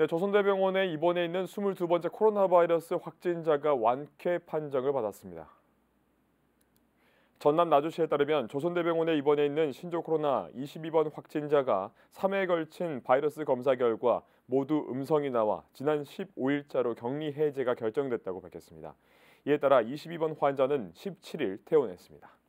네, 조선대병원에 입원해 있는 22번째 코로나 바이러스 확진자가 완쾌 판정을 받았습니다. 전남 나주시에 따르면 조선대병원에 입원해 있는 신종 코로나 22번 확진자가 3회에 걸친 바이러스 검사 결과 모두 음성이 나와 지난 15일자로 격리 해제가 결정됐다고 밝혔습니다. 이에 따라 22번 환자는 17일 퇴원했습니다.